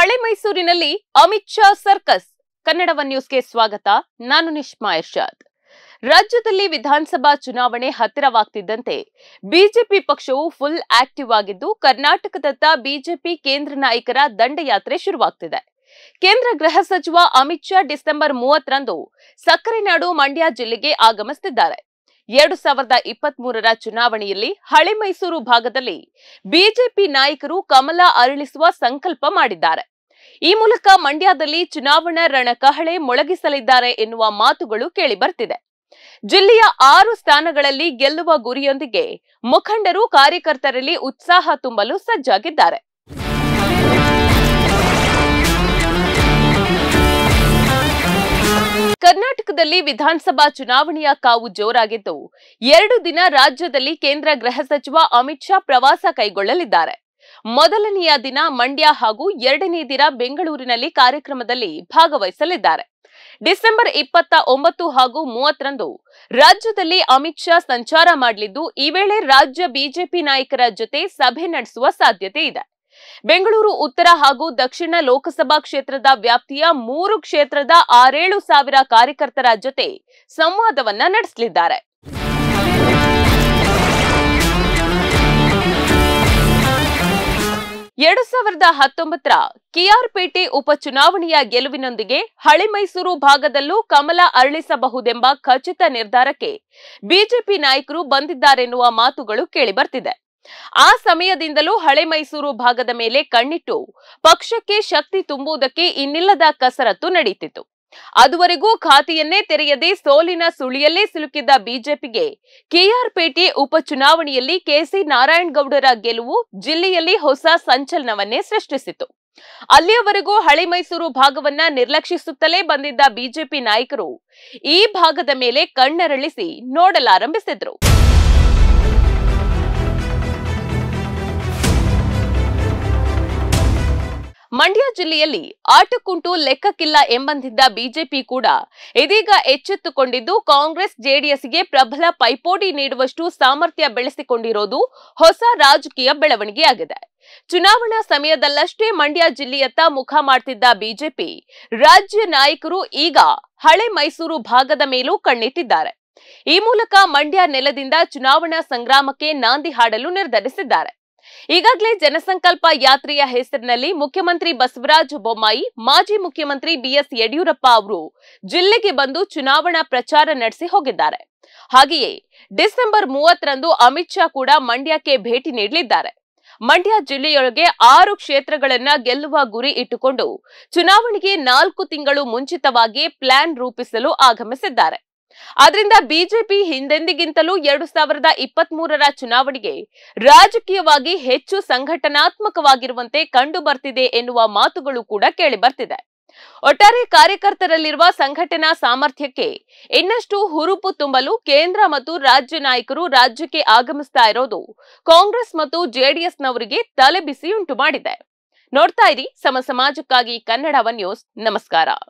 ಹಳೆ ಮೈಸೂರಿನಲ್ಲಿ ಅಮಿತ್ ಶಾ ಸರ್ಕಸ್ ಕನ್ನಡವ ನ್ಯೂಸ್ಗೆ ಸ್ವಾಗತ ನಾನು ನಿಷ್ಮಾ ಇರ್ಷಾದ್ ರಾಜ್ಯದಲ್ಲಿ ವಿಧಾನಸಭಾ ಚುನಾವಣೆ ಹತ್ತಿರವಾಗ್ತಿದ್ದಂತೆ ಬಿಜೆಪಿ ಪಕ್ಷವು ಫುಲ್ ಆಕ್ಟಿವ್ ಆಗಿದ್ದು ಕರ್ನಾಟಕದತ್ತ ಬಿಜೆಪಿ ಕೇಂದ್ರ ನಾಯಕರ ದಂಡಯಾತ್ರೆ ಶುರುವಾಗ್ತಿದೆ ಕೇಂದ್ರ ಗೃಹ ಸಚಿವ ಅಮಿತ್ ಶಾ ಡಿಸೆಂಬರ್ ಮೂವತ್ತರಂದು ಸಕ್ಕರೆನಾಡು ಮಂಡ್ಯ ಜಿಲ್ಲೆಗೆ ಆಗಮಿಸುತ್ತಿದ್ದಾರೆ ಎರಡು ಸಾವಿರದ ಇಪ್ಪತ್ತ್ ಮೂರರ ಚುನಾವಣೆಯಲ್ಲಿ ಹಳೆ ಮೈಸೂರು ಭಾಗದಲ್ಲಿ ಬಿಜೆಪಿ ನಾಯಕರು ಕಮಲ ಅರಳಿಸುವ ಸಂಕಲ್ಪ ಮಾಡಿದ್ದಾರೆ ಈ ಮೂಲಕ ಮಂಡ್ಯದಲ್ಲಿ ಚುನಾವಣಾ ರಣಕಹಳೆ ಮೊಳಗಿಸಲಿದ್ದಾರೆ ಎನ್ನುವ ಮಾತುಗಳು ಕೇಳಿಬರ್ತಿದೆ ಜಿಲ್ಲೆಯ ಆರು ಸ್ಥಾನಗಳಲ್ಲಿ ಗೆಲ್ಲುವ ಗುರಿಯೊಂದಿಗೆ ಮುಖಂಡರು ಕಾರ್ಯಕರ್ತರಲ್ಲಿ ಉತ್ಸಾಹ ತುಂಬಲು ಸಜ್ಜಾಗಿದ್ದಾರೆ ಕರ್ನಾಟಕದಲ್ಲಿ ವಿಧಾನಸಭಾ ಚುನಾವಣೆಯ ಕಾವು ಜೋರಾಗಿದ್ದು ಎರಡು ದಿನ ರಾಜ್ಯದಲ್ಲಿ ಕೇಂದ್ರ ಗೃಹ ಸಚಿವ ಅಮಿತ್ ಶಾ ಪ್ರವಾಸ ಕೈಗೊಳ್ಳಲಿದ್ದಾರೆ ಮೊದಲನೆಯ ದಿನ ಮಂಡ್ಯ ಹಾಗೂ ಎರಡನೇ ದಿನ ಬೆಂಗಳೂರಿನಲ್ಲಿ ಕಾರ್ಯಕ್ರಮದಲ್ಲಿ ಭಾಗವಹಿಸಲಿದ್ದಾರೆ ಡಿಸೆಂಬರ್ ಇಪ್ಪತ್ತ ಒಂಬತ್ತು ಹಾಗೂ ಮೂವತ್ತರಂದು ರಾಜ್ಯದಲ್ಲಿ ಅಮಿತ್ ಶಾ ಸಂಚಾರ ಮಾಡಲಿದ್ದು ಈ ವೇಳೆ ರಾಜ್ಯ ಬಿಜೆಪಿ ನಾಯಕರ ಜೊತೆ ಸಭೆ ನಡೆಸುವ ಸಾಧ್ಯತೆ ಇದೆ ಬೆಂಗಳೂರು ಉತ್ತರ ಹಾಗೂ ದಕ್ಷಿಣ ಲೋಕಸಭಾ ಕ್ಷೇತ್ರದ ವ್ಯಾಪ್ತಿಯ ಮೂರು ಕ್ಷೇತ್ರದ ಆರೇಳು ಸಾವಿರ ಕಾರ್ಯಕರ್ತರ ಜೊತೆ ಸಂವಾದವನ್ನ ನಡೆಸಲಿದ್ದಾರೆ ಎರಡು ಸಾವಿರದ ಹತ್ತೊಂಬತ್ತರ ಕೆಆರ್ಪೇಟೆ ಉಪಚುನಾವಣೆಯ ಗೆಲುವಿನೊಂದಿಗೆ ಹಳೆ ಮೈಸೂರು ಭಾಗದಲ್ಲೂ ಕಮಲ ಅರಳಿಸಬಹುದೆಂಬ ಖಚಿತ ನಿರ್ಧಾರಕ್ಕೆ ಬಿಜೆಪಿ ನಾಯಕರು ಬಂದಿದ್ದಾರೆನ್ನುವ ಮಾತುಗಳು ಕೇಳಿಬರ್ತಿದೆ ಆ ಸಮಯದಿಂದಲೂ ಹಳೆ ಮೈಸೂರು ಭಾಗದ ಮೇಲೆ ಕಣ್ಣಿಟ್ಟು ಪಕ್ಷಕ್ಕೆ ಶಕ್ತಿ ತುಂಬುವುದಕ್ಕೆ ಇನ್ನಿಲ್ಲದ ಕಸರತ್ತು ನಡೆಯುತ್ತಿತ್ತು ಅದುವರೆಗೂ ಖಾತೆಯನ್ನೇ ತೆರೆಯದೆ ಸೋಲಿನ ಸುಳಿಯಲ್ಲೇ ಸಿಲುಕಿದ್ದ ಬಿಜೆಪಿಗೆ ಕೆಆರ್ಪೇಟೆ ಉಪಚುನಾವಣೆಯಲ್ಲಿ ಕೆಸಿ ನಾರಾಯಣಗೌಡರ ಗೆಲುವು ಜಿಲ್ಲೆಯಲ್ಲಿ ಹೊಸ ಸಂಚಲನವನ್ನೇ ಸೃಷ್ಟಿಸಿತು ಅಲ್ಲಿಯವರೆಗೂ ಹಳೆ ಮೈಸೂರು ಭಾಗವನ್ನ ನಿರ್ಲಕ್ಷಿಸುತ್ತಲೇ ಬಂದಿದ್ದ ಬಿಜೆಪಿ ನಾಯಕರು ಈ ಭಾಗದ ಮೇಲೆ ಕಣ್ಣರಳಿಸಿ ನೋಡಲಾರಂಭಿಸಿದ್ರು ಮಂಡ್ಯ ಜಿಲ್ಲೆಯಲ್ಲಿ ಆಟಕ್ಕುಂಟು ಲೆಕ್ಕಕ್ಕಿಲ್ಲ ಎಂಬಂತಿದ್ದ ಬಿಜೆಪಿ ಕೂಡ ಇದೀಗ ಎಚ್ಚೆತ್ತುಕೊಂಡಿದ್ದು ಕಾಂಗ್ರೆಸ್ ಜೆಡಿಎಸ್ಗೆ ಪ್ರಬಲ ಪೈಪೋಟಿ ನೀಡುವಷ್ಟು ಸಾಮರ್ಥ್ಯ ಬೆಳೆಸಿಕೊಂಡಿರೋದು ಹೊಸ ರಾಜಕೀಯ ಬೆಳವಣಿಗೆಯಾಗಿದೆ ಚುನಾವಣಾ ಸಮಯದಲ್ಲಷ್ಟೇ ಮಂಡ್ಯ ಜಿಲ್ಲೆಯತ್ತ ಮುಖ ಮಾಡ್ತಿದ್ದ ಬಿಜೆಪಿ ರಾಜ್ಯ ನಾಯಕರು ಈಗ ಹಳೆ ಮೈಸೂರು ಭಾಗದ ಮೇಲೂ ಕಣ್ಣಿಟ್ಟಿದ್ದಾರೆ ಈ ಮೂಲಕ ಮಂಡ್ಯ ನೆಲದಿಂದ ಚುನಾವಣಾ ಸಂಗ್ರಾಮಕ್ಕೆ ನಾಂದಿ ಹಾಡಲು ನಿರ್ಧರಿಸಿದ್ದಾರೆ ಈಗಾಗಲೇ ಜನಸಂಕಲ್ಪ ಯಾತ್ರೆಯ ಹೆಸರಿನಲ್ಲಿ ಮುಖ್ಯಮಂತ್ರಿ ಬಸವರಾಜ ಬೊಮ್ಮಾಯಿ ಮಾಜಿ ಮುಖ್ಯಮಂತ್ರಿ ಬಿಎಸ್ ಯಡಿಯೂರಪ್ಪ ಅವರು ಜಿಲ್ಲೆಗೆ ಬಂದು ಚುನಾವಣಾ ಪ್ರಚಾರ ನಡೆಸಿ ಹೋಗಿದ್ದಾರೆ ಹಾಗೆಯೇ ಡಿಸೆಂಬರ್ ಮೂವತ್ತರಂದು ಅಮಿತ್ ಶಾ ಕೂಡ ಮಂಡ್ಯಕ್ಕೆ ಭೇಟಿ ನೀಡಲಿದ್ದಾರೆ ಮಂಡ್ಯ ಜಿಲ್ಲೆಯೊಳಗೆ ಆರು ಕ್ಷೇತ್ರಗಳನ್ನ ಗೆಲ್ಲುವ ಗುರಿ ಇಟ್ಟುಕೊಂಡು ಚುನಾವಣೆಗೆ ನಾಲ್ಕು ತಿಂಗಳು ಮುಂಚಿತವಾಗಿ ಪ್ಲಾನ್ ರೂಪಿಸಲು ಆಗಮಿಸಿದ್ದಾರೆ ಆದ್ರಿಂದ ಬಿಜೆಪಿ ಹಿಂದೆಂದಿಗಿಂತಲೂ ಎರಡು ಸಾವಿರದ ಇಪ್ಪತ್ತ್ ಮೂರರ ಚುನಾವಣೆಗೆ ರಾಜಕೀಯವಾಗಿ ಹೆಚ್ಚು ಸಂಘಟನಾತ್ಮಕವಾಗಿರುವಂತೆ ಕಂಡು ಬರ್ತಿದೆ ಎನ್ನುವ ಮಾತುಗಳು ಕೂಡ ಕೇಳಿ ಬರ್ತಿದೆ ಒಟ್ಟಾರೆ ಕಾರ್ಯಕರ್ತರಲ್ಲಿರುವ ಸಂಘಟನಾ ಸಾಮರ್ಥ್ಯಕ್ಕೆ ಇನ್ನಷ್ಟು ಹುರುಪು ತುಂಬಲು ಕೇಂದ್ರ ಮತ್ತು ರಾಜ್ಯ ನಾಯಕರು ರಾಜ್ಯಕ್ಕೆ ಆಗಮಿಸ್ತಾ ಇರೋದು ಕಾಂಗ್ರೆಸ್ ಮತ್ತು ಜೆಡಿಎಸ್ನವರಿಗೆ ಉಂಟು ಮಾಡಿದೆ ನೋಡ್ತಾ ಇರಿ ಸಮ ಸಮಾಜಕ್ಕಾಗಿ ಕನ್ನಡವ ನ್ಯೂಸ್ ನಮಸ್ಕಾರ